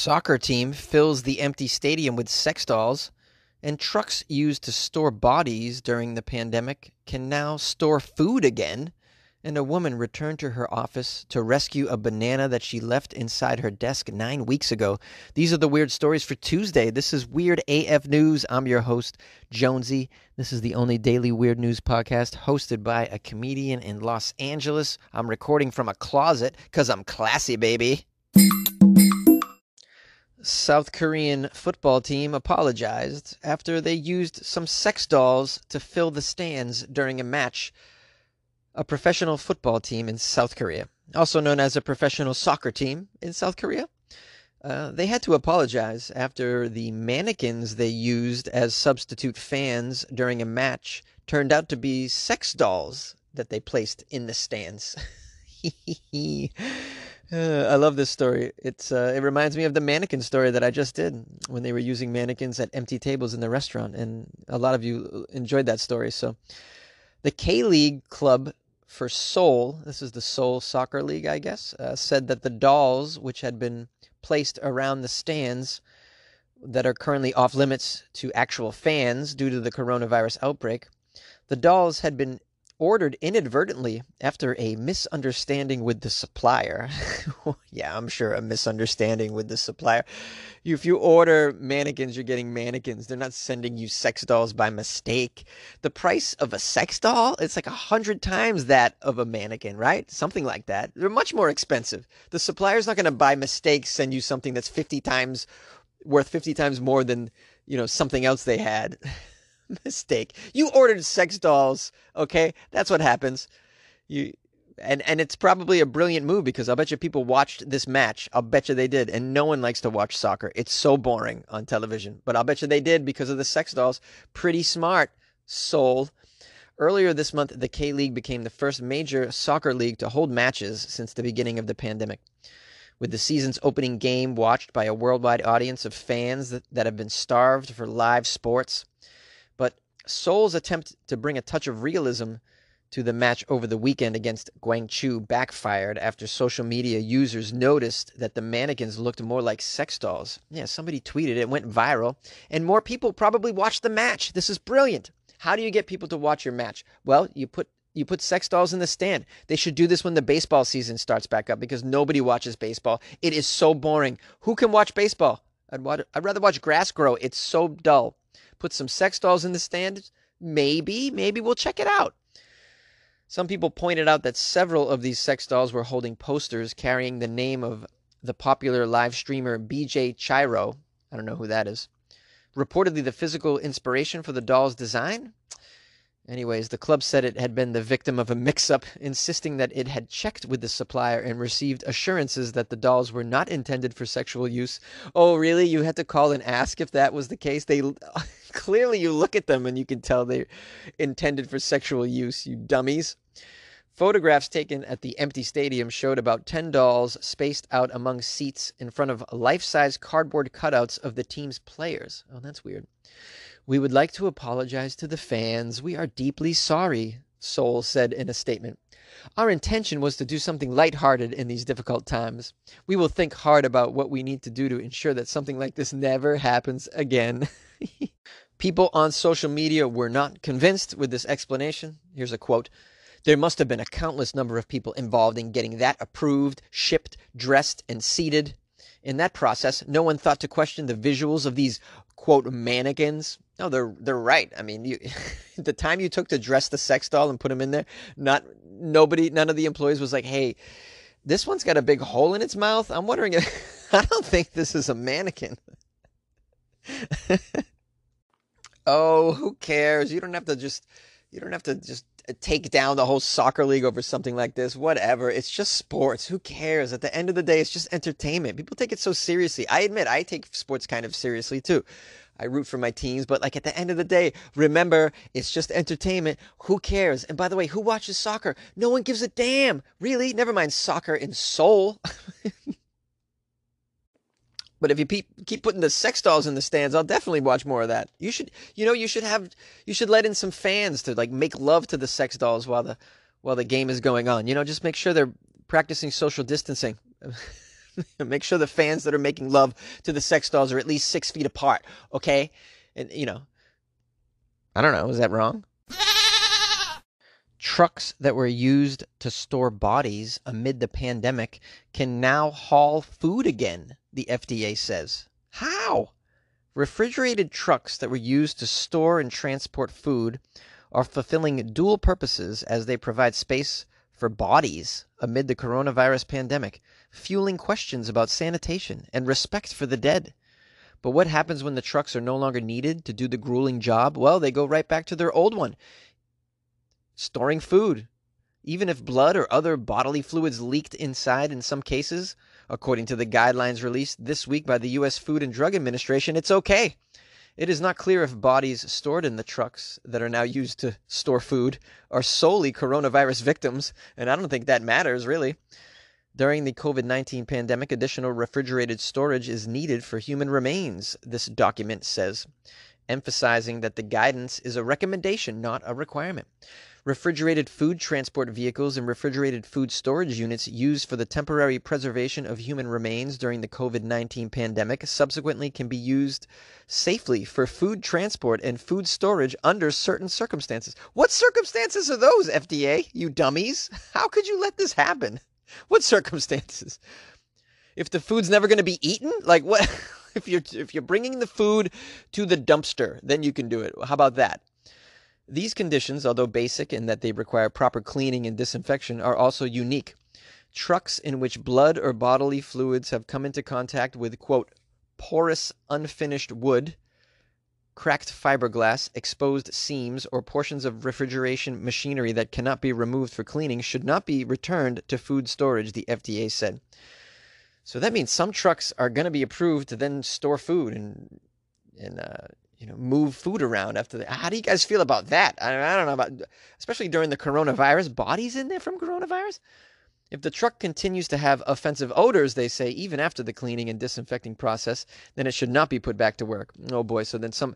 soccer team fills the empty stadium with sex dolls, and trucks used to store bodies during the pandemic can now store food again. And a woman returned to her office to rescue a banana that she left inside her desk nine weeks ago. These are the weird stories for Tuesday. This is Weird AF News. I'm your host, Jonesy. This is the only daily weird news podcast hosted by a comedian in Los Angeles. I'm recording from a closet because I'm classy, baby. South Korean football team apologized after they used some sex dolls to fill the stands during a match. A professional football team in South Korea, also known as a professional soccer team in South Korea, uh, they had to apologize after the mannequins they used as substitute fans during a match turned out to be sex dolls that they placed in the stands. I love this story. It's uh, it reminds me of the mannequin story that I just did when they were using mannequins at empty tables in the restaurant, and a lot of you uh, enjoyed that story. So, the K League club for Seoul, this is the Seoul Soccer League, I guess, uh, said that the dolls which had been placed around the stands that are currently off limits to actual fans due to the coronavirus outbreak, the dolls had been ordered inadvertently after a misunderstanding with the supplier. yeah, I'm sure a misunderstanding with the supplier. If you order mannequins, you're getting mannequins. They're not sending you sex dolls by mistake. The price of a sex doll, it's like a hundred times that of a mannequin, right? Something like that. They're much more expensive. The supplier's not going to by mistake send you something that's 50 times worth 50 times more than, you know, something else they had. mistake. You ordered sex dolls, okay? That's what happens. You and and it's probably a brilliant move because I'll bet you people watched this match. I'll bet you they did, and no one likes to watch soccer. It's so boring on television, but I'll bet you they did because of the sex dolls. Pretty smart, soul. Earlier this month, the K League became the first major soccer league to hold matches since the beginning of the pandemic. With the season's opening game watched by a worldwide audience of fans that, that have been starved for live sports, Seoul's attempt to bring a touch of realism to the match over the weekend against Guangzhou backfired after social media users noticed that the mannequins looked more like sex dolls. Yeah, somebody tweeted it went viral, and more people probably watched the match. This is brilliant. How do you get people to watch your match? Well, you put you put sex dolls in the stand. They should do this when the baseball season starts back up because nobody watches baseball. It is so boring. Who can watch baseball? I'd, I'd rather watch grass grow. It's so dull put some sex dolls in the stand? Maybe, maybe we'll check it out. Some people pointed out that several of these sex dolls were holding posters carrying the name of the popular live streamer BJ Chiro. I don't know who that is. Reportedly, the physical inspiration for the doll's design? Anyways, the club said it had been the victim of a mix up, insisting that it had checked with the supplier and received assurances that the dolls were not intended for sexual use. Oh, really? You had to call and ask if that was the case? They clearly you look at them and you can tell they're intended for sexual use, you dummies. Photographs taken at the empty stadium showed about 10 dolls spaced out among seats in front of life size cardboard cutouts of the team's players. Oh, that's weird. We would like to apologize to the fans. We are deeply sorry, Soul said in a statement. Our intention was to do something lighthearted in these difficult times. We will think hard about what we need to do to ensure that something like this never happens again. People on social media were not convinced with this explanation. Here's a quote. There must have been a countless number of people involved in getting that approved, shipped, dressed, and seated. In that process, no one thought to question the visuals of these, quote, mannequins, no, they're they're right. I mean, you, the time you took to dress the sex doll and put him in there, not nobody, none of the employees was like, "Hey, this one's got a big hole in its mouth." I'm wondering if I don't think this is a mannequin. oh, who cares? You don't have to just you don't have to just uh, take down the whole soccer league over something like this. Whatever. It's just sports. Who cares? At the end of the day, it's just entertainment. People take it so seriously. I admit I take sports kind of seriously too. I root for my teams, but like at the end of the day, remember it's just entertainment. Who cares? And by the way, who watches soccer? No one gives a damn. Really? Never mind soccer in Seoul. but if you keep putting the sex dolls in the stands, I'll definitely watch more of that. You should, you know, you should have, you should let in some fans to like make love to the sex dolls while the while the game is going on. You know, just make sure they're practicing social distancing. Make sure the fans that are making love to the sex dolls are at least six feet apart, okay? And, you know, I don't know. Is that wrong? Trucks that were used to store bodies amid the pandemic can now haul food again, the FDA says. How? Refrigerated trucks that were used to store and transport food are fulfilling dual purposes as they provide space for bodies amid the coronavirus pandemic fueling questions about sanitation and respect for the dead. But what happens when the trucks are no longer needed to do the grueling job? Well, they go right back to their old one storing food. Even if blood or other bodily fluids leaked inside in some cases, according to the guidelines released this week by the U.S. Food and Drug Administration, it's okay. It is not clear if bodies stored in the trucks that are now used to store food are solely coronavirus victims, and I don't think that matters really. During the COVID 19 pandemic, additional refrigerated storage is needed for human remains, this document says, emphasizing that the guidance is a recommendation, not a requirement. Refrigerated food transport vehicles and refrigerated food storage units used for the temporary preservation of human remains during the COVID 19 pandemic subsequently can be used safely for food transport and food storage under certain circumstances. What circumstances are those, FDA? You dummies! How could you let this happen? what circumstances? If the food's never going to be eaten, like what? if you're if you're bringing the food to the dumpster, then you can do it. How about that? These conditions, although basic in that they require proper cleaning and disinfection, are also unique. Trucks in which blood or bodily fluids have come into contact with quote porous unfinished wood cracked fiberglass, exposed seams, or portions of refrigeration machinery that cannot be removed for cleaning should not be returned to food storage, the FDA said. So that means some trucks are going to be approved to then store food and and uh, you know move food around after that. How do you guys feel about that? I, I don't know about, especially during the coronavirus. Bodies in there from coronavirus. If the truck continues to have offensive odors, they say, even after the cleaning and disinfecting process, then it should not be put back to work. Oh boy, so then some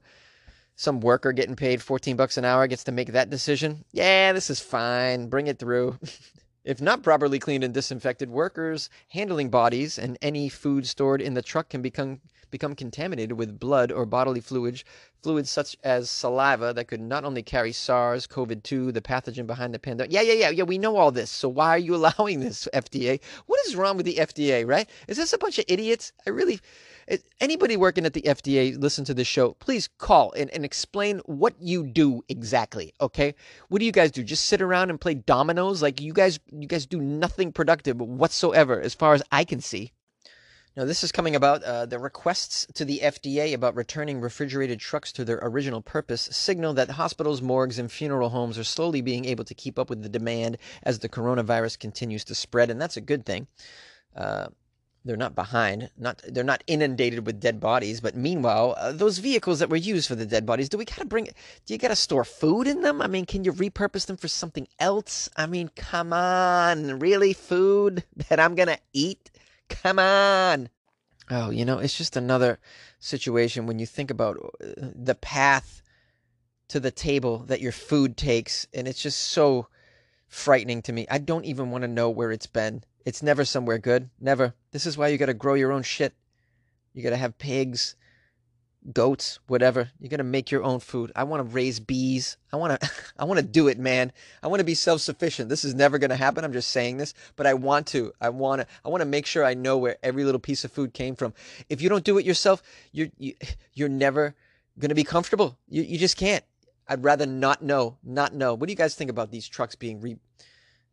some worker getting paid 14 bucks an hour gets to make that decision. Yeah, this is fine. Bring it through. if not properly cleaned and disinfected, workers handling bodies and any food stored in the truck can become become contaminated with blood or bodily fluids, fluids such as saliva that could not only carry SARS, COVID 2, the pathogen behind the pandemic. Yeah, yeah, yeah, yeah, we know all this. So why are you allowing this, FDA? What is wrong with the FDA, right? Is this a bunch of idiots? I really. Anybody working at the FDA, listen to this show, please call and, and explain what you do exactly, okay? What do you guys do? Just sit around and play dominoes? Like you guys you guys do nothing productive whatsoever as far as I can see. Now, this is coming about uh, the requests to the FDA about returning refrigerated trucks to their original purpose signal that hospitals, morgues, and funeral homes are slowly being able to keep up with the demand as the coronavirus continues to spread, and that's a good thing. Uh, they're not behind not they're not inundated with dead bodies but meanwhile uh, those vehicles that were used for the dead bodies do we gotta bring do you gotta store food in them i mean can you repurpose them for something else i mean come on really food that i'm gonna eat Come on. Oh, you know, it's just another situation when you think about uh, the path to the table that your food takes. And it's just so frightening to me. I don't even want to know where it's been. It's never somewhere good. Never. This is why you got to grow your own shit. You got to have pigs goats, whatever. You're gonna make your own food. I want to raise bees. I want to, I want to do it, man. I want to be self-sufficient. This is never gonna happen. I'm just saying this, but I want to. I want to. I want to make sure I know where every little piece of food came from. If you don't do it yourself, you're you, are you are never gonna be comfortable. You you just can't. I'd rather not know, not know. What do you guys think about these trucks being re,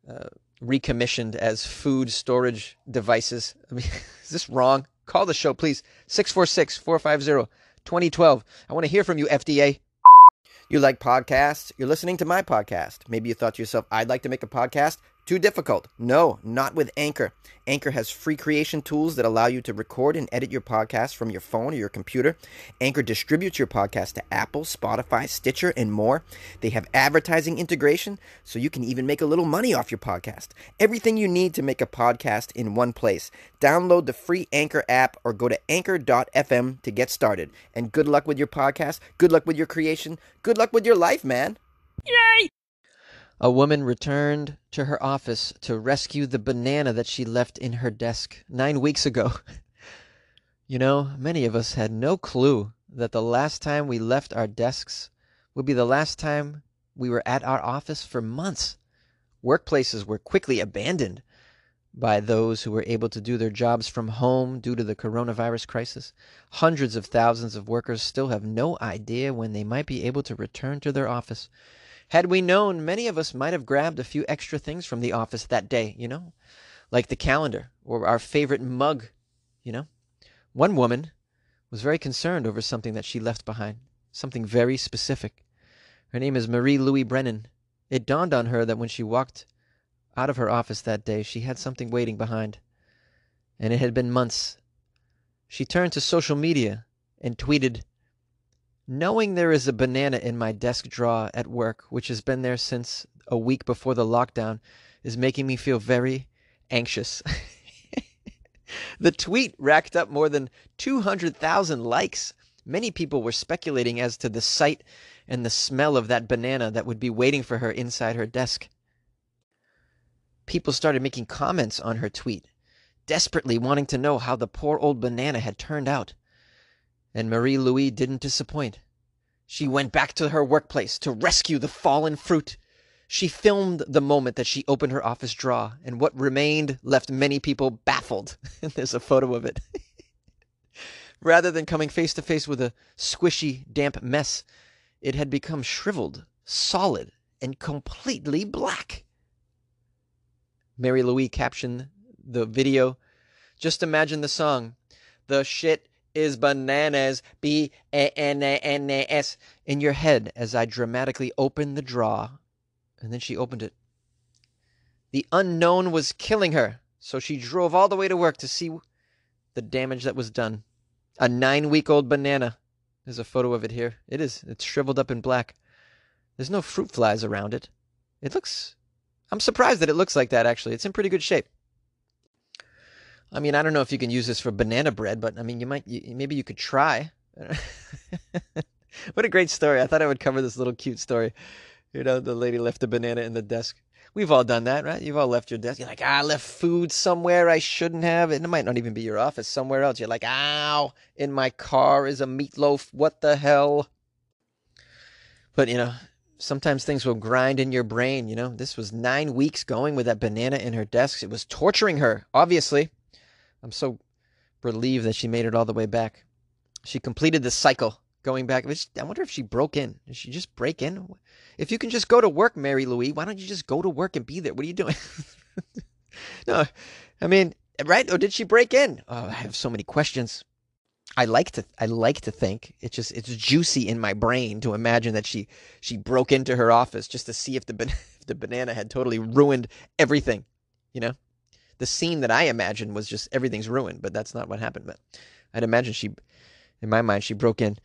uh, recommissioned as food storage devices? I mean, is this wrong? Call the show, please. 646 450 2012. I want to hear from you, FDA. You like podcasts? You're listening to my podcast. Maybe you thought to yourself, I'd like to make a podcast. Too difficult? No, not with Anchor. Anchor has free creation tools that allow you to record and edit your podcast from your phone or your computer. Anchor distributes your podcast to Apple, Spotify, Stitcher, and more. They have advertising integration, so you can even make a little money off your podcast. Everything you need to make a podcast in one place. Download the free Anchor app or go to anchor.fm to get started. And good luck with your podcast. Good luck with your creation. Good luck with your life, man. Yay! A woman returned to her office to rescue the banana that she left in her desk nine weeks ago. you know, many of us had no clue that the last time we left our desks would be the last time we were at our office for months. Workplaces were quickly abandoned by those who were able to do their jobs from home due to the coronavirus crisis. Hundreds of thousands of workers still have no idea when they might be able to return to their office. Had we known, many of us might have grabbed a few extra things from the office that day, you know, like the calendar or our favorite mug, you know. One woman was very concerned over something that she left behind, something very specific. Her name is Marie Louise Brennan. It dawned on her that when she walked out of her office that day, she had something waiting behind, and it had been months. She turned to social media and tweeted, Knowing there is a banana in my desk drawer at work, which has been there since a week before the lockdown, is making me feel very anxious. the tweet racked up more than 200,000 likes. Many people were speculating as to the sight and the smell of that banana that would be waiting for her inside her desk. People started making comments on her tweet, desperately wanting to know how the poor old banana had turned out. And Marie Louise didn't disappoint. She went back to her workplace to rescue the fallen fruit. She filmed the moment that she opened her office drawer, and what remained left many people baffled. there's a photo of it. Rather than coming face to face with a squishy, damp mess, it had become shriveled, solid, and completely black. Mary Louise captioned the video. Just imagine the song. The shit is bananas, B A N A N A S, in your head as I dramatically opened the drawer. And then she opened it. The unknown was killing her, so she drove all the way to work to see the damage that was done. A nine week old banana. There's a photo of it here. It is. It's shriveled up in black. There's no fruit flies around it. It looks. I'm surprised that it looks like that, actually. It's in pretty good shape. I mean, I don't know if you can use this for banana bread, but I mean, you might, you, maybe you could try. what a great story. I thought I would cover this little cute story. You know, the lady left a banana in the desk. We've all done that, right? You've all left your desk. You're like, ah, I left food somewhere I shouldn't have. And it might not even be your office, somewhere else. You're like, ow, in my car is a meatloaf. What the hell? But, you know, sometimes things will grind in your brain. You know, this was nine weeks going with that banana in her desk. It was torturing her, obviously. I'm so relieved that she made it all the way back. She completed the cycle going back. I wonder if she broke in. Did she just break in? If you can just go to work, Mary Louise, why don't you just go to work and be there? What are you doing? no, I mean, right? Or oh, did she break in? Oh, I have so many questions. I like to I like to think it's just it's juicy in my brain to imagine that she she broke into her office just to see if the if the banana had totally ruined everything, you know the scene that I imagined was just everything's ruined, but that's not what happened. But I'd imagine she, in my mind, she broke in.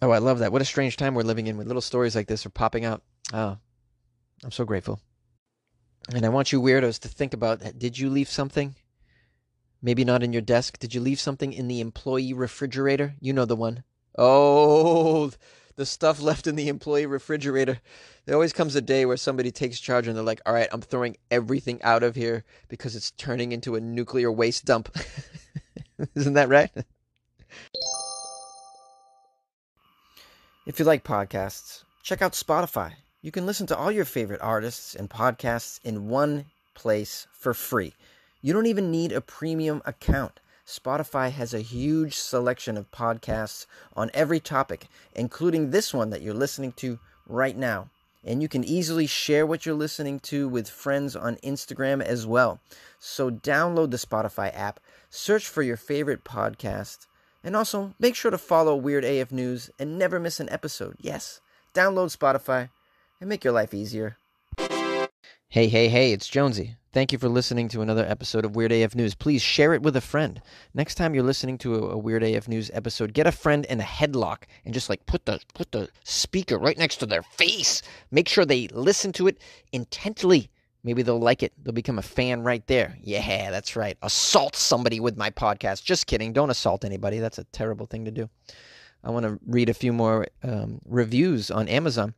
Oh, I love that. What a strange time we're living in With little stories like this are popping out. Oh, I'm so grateful. And I want you weirdos to think about did you leave something? Maybe not in your desk. Did you leave something in the employee refrigerator? You know the one. Oh, the stuff left in the employee refrigerator. There always comes a day where somebody takes charge and they're like, all right, I'm throwing everything out of here because it's turning into a nuclear waste dump. Isn't that right? If you like podcasts, check out Spotify. You can listen to all your favorite artists and podcasts in one place for free. You don't even need a premium account. Spotify has a huge selection of podcasts on every topic, including this one that you're listening to right now. And you can easily share what you're listening to with friends on Instagram as well. So download the Spotify app, search for your favorite podcast, and also make sure to follow Weird AF News and never miss an episode. Yes, download Spotify and make your life easier. Hey, hey, hey, it's Jonesy. Thank you for listening to another episode of Weird AF News. Please share it with a friend. Next time you're listening to a, a, Weird AF News episode, get a friend in a headlock and just like put the put the speaker right next to their face. Make sure they listen to it intently. Maybe they'll like it. They'll become a fan right there. Yeah, that's right. Assault somebody with my podcast. Just kidding. Don't assault anybody. That's a terrible thing to do. I want to read a few more um, reviews on Amazon.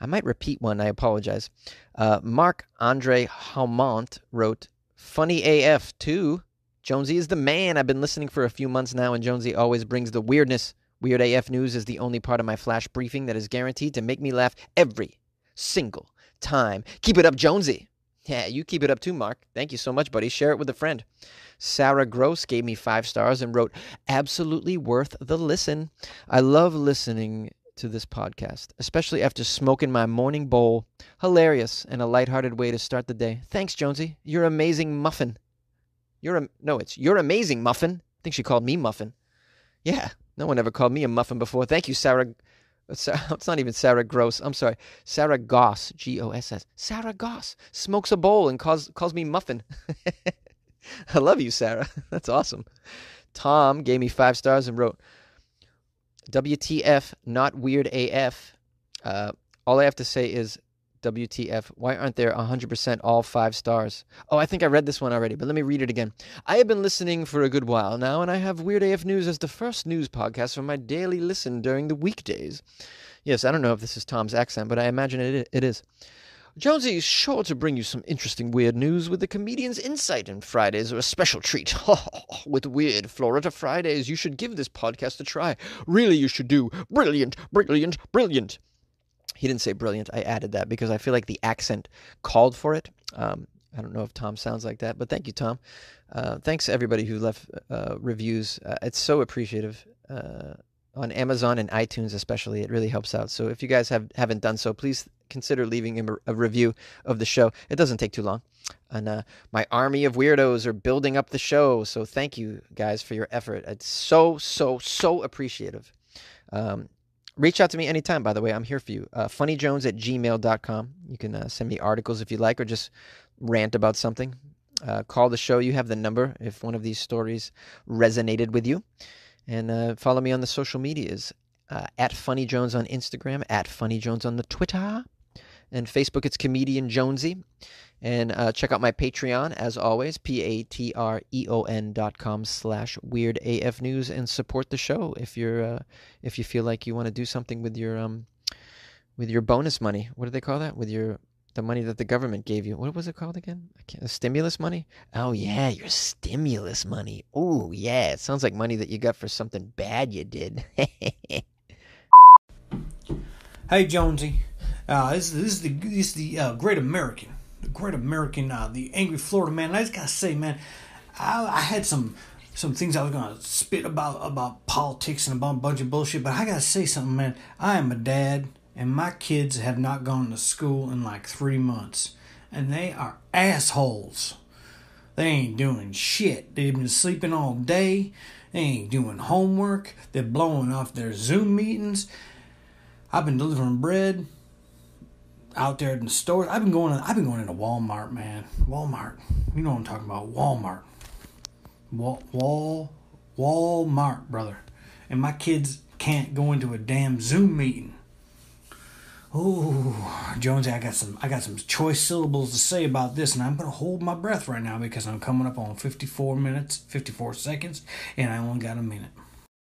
I might repeat one. I apologize. Uh, Mark Andre Haumont wrote, "Funny AF too. Jonesy is the man. I've been listening for a few months now, and Jonesy always brings the weirdness. Weird AF news is the only part of my flash briefing that is guaranteed to make me laugh every single time. Keep it up, Jonesy." Yeah, you keep it up too, Mark. Thank you so much, buddy. Share it with a friend. Sarah Gross gave me five stars and wrote, absolutely worth the listen. I love listening to this podcast, especially after smoking my morning bowl. Hilarious and a lighthearted way to start the day. Thanks, Jonesy. You're amazing muffin. You're a, no, it's you're amazing muffin. I think she called me muffin. Yeah, no one ever called me a muffin before. Thank you, Sarah it's not even Sarah Gross. I'm sorry, Sarah Goss, G O S S. Sarah Goss smokes a bowl and calls calls me muffin. I love you, Sarah. That's awesome. Tom gave me five stars and wrote, "WTF? Not weird AF." Uh, all I have to say is WTF. Why aren't there 100% all five stars? Oh, I think I read this one already, but let me read it again. I have been listening for a good while now, and I have Weird AF News as the first news podcast for my daily listen during the weekdays. Yes, I don't know if this is Tom's accent, but I imagine it, it is. Jonesy is sure to bring you some interesting weird news with the comedian's insight, and Fridays are a special treat. with Weird Florida Fridays, you should give this podcast a try. Really, you should do. Brilliant, brilliant, brilliant he didn't say brilliant. I added that because I feel like the accent called for it. Um, I don't know if Tom sounds like that, but thank you, Tom. Uh, thanks everybody who left uh, reviews. Uh, it's so appreciative uh, on Amazon and iTunes, especially. It really helps out. So if you guys have haven't done so, please consider leaving a, a review of the show. It doesn't take too long. And uh, my army of weirdos are building up the show. So thank you guys for your effort. It's so so so appreciative. Um, reach out to me anytime, by the way. I'm here for you. Uh, funnyjones at gmail.com. You can uh, send me articles if you like or just rant about something. Uh, call the show. You have the number if one of these stories resonated with you. And uh, follow me on the social medias uh, at Funny Jones on Instagram, at Funny Jones on the Twitter and Facebook, it's Comedian Jonesy. And uh, check out my Patreon, as always, p-a-t-r-e-o-n dot com slash weird AF news, and support the show if you're uh, if you feel like you want to do something with your um with your bonus money. What do they call that? With your the money that the government gave you. What was it called again? stimulus money? Oh yeah, your stimulus money. Oh yeah, it sounds like money that you got for something bad you did. hey Jonesy. Uh, this, this is the this is the uh, Great American, the Great American, uh, the Angry Florida Man. And I just gotta say, man, I, I had some some things I was gonna spit about about politics and about a bunch of bullshit, but I gotta say something, man. I am a dad, and my kids have not gone to school in like three months, and they are assholes. They ain't doing shit. They've been sleeping all day. They ain't doing homework. They're blowing off their Zoom meetings. I've been delivering bread out there in the stores. I've been going. I've been going into Walmart, man. Walmart. You know what I'm talking about. Walmart. Wal Wal Walmart, brother. And my kids can't go into a damn Zoom meeting. Oh, Jonesy, I got some. I got some choice syllables to say about this, and I'm gonna hold my breath right now because I'm coming up on 54 minutes, 54 seconds, and I only got a minute.